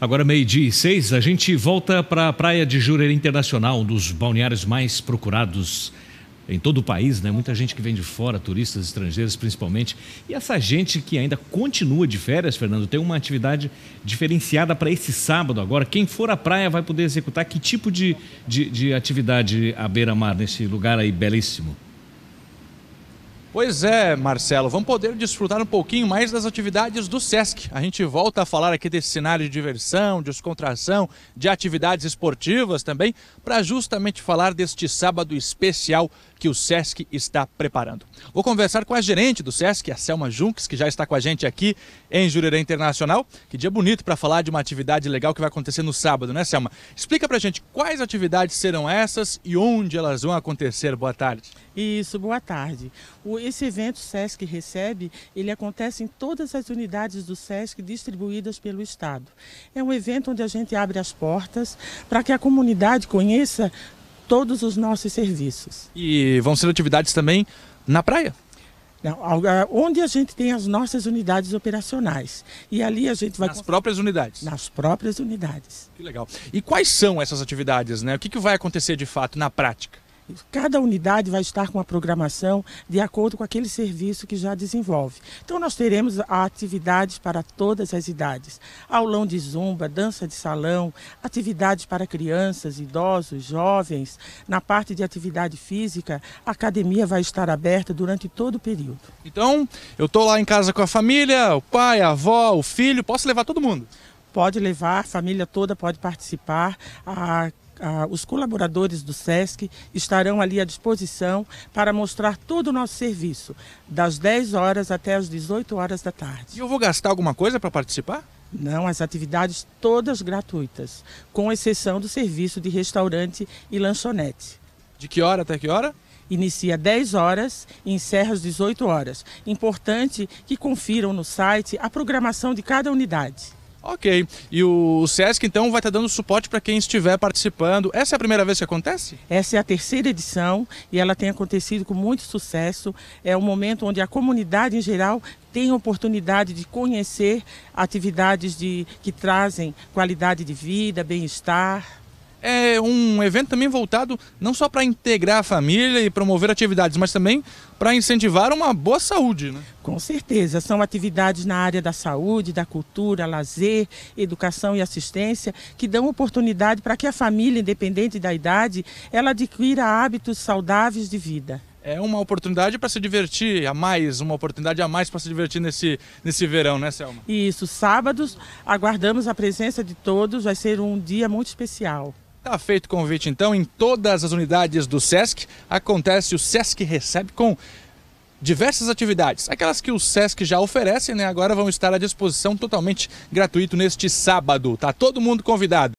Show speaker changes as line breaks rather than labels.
Agora, meio-dia e seis, a gente volta para a Praia de Jurerê Internacional, um dos balneários mais procurados em todo o país, né? Muita gente que vem de fora, turistas estrangeiros principalmente. E essa gente que ainda continua de férias, Fernando, tem uma atividade diferenciada para esse sábado agora. Quem for à praia vai poder executar que tipo de, de, de atividade à beira-mar nesse lugar aí belíssimo?
Pois é, Marcelo, vamos poder desfrutar um pouquinho mais das atividades do SESC. A gente volta a falar aqui desse cenário de diversão, de descontração, de atividades esportivas também, para justamente falar deste sábado especial que o SESC está preparando. Vou conversar com a gerente do SESC, a Selma Junques, que já está com a gente aqui em Jurerê Internacional. Que dia bonito para falar de uma atividade legal que vai acontecer no sábado, né, Selma? Explica para a gente quais atividades serão essas e onde elas vão acontecer. Boa tarde.
Isso, boa tarde. O esse evento SESC Recebe, ele acontece em todas as unidades do SESC distribuídas pelo Estado. É um evento onde a gente abre as portas para que a comunidade conheça todos os nossos serviços.
E vão ser atividades também na praia?
Não, onde a gente tem as nossas unidades operacionais. E ali a gente vai. Nas próprias unidades. Nas próprias unidades.
Que legal. E quais são essas atividades, né? O que, que vai acontecer de fato na prática?
Cada unidade vai estar com a programação de acordo com aquele serviço que já desenvolve. Então, nós teremos atividades para todas as idades: aulão de zumba, dança de salão, atividades para crianças, idosos, jovens. Na parte de atividade física, a academia vai estar aberta durante todo o período. Então,
eu estou lá em casa com a família, o
pai, a avó, o filho, posso levar todo mundo? Pode levar, a família toda pode participar. A a, os colaboradores do SESC estarão ali à disposição para mostrar todo o nosso serviço, das 10 horas até as 18 horas da tarde. E eu vou gastar alguma coisa para participar? Não, as atividades todas gratuitas, com exceção do serviço de restaurante e lanchonete. De que hora até que hora? Inicia 10 horas e encerra às 18 horas. Importante que confiram no site a programação de cada unidade. Ok. E o SESC, então, vai estar dando suporte para quem estiver participando. Essa é a primeira vez que acontece? Essa é a terceira edição e ela tem acontecido com muito sucesso. É um momento onde a comunidade em geral tem oportunidade de conhecer atividades de, que trazem qualidade de vida, bem-estar é um evento também
voltado não só para integrar a família e promover atividades, mas também para incentivar uma boa
saúde. Né? Com certeza, são atividades na área da saúde, da cultura, lazer, educação e assistência que dão oportunidade para que a família, independente da idade, ela adquira hábitos saudáveis de vida.
É uma oportunidade para se divertir a mais, uma oportunidade a mais para se divertir nesse, nesse verão, né, Selma? Isso, sábados aguardamos a presença de todos, vai ser um dia muito especial. Tá feito o convite então em todas as unidades do SESC. Acontece o SESC recebe com diversas atividades. Aquelas que o SESC já oferece, né, agora vão estar à disposição totalmente gratuito neste sábado. Tá todo mundo convidado.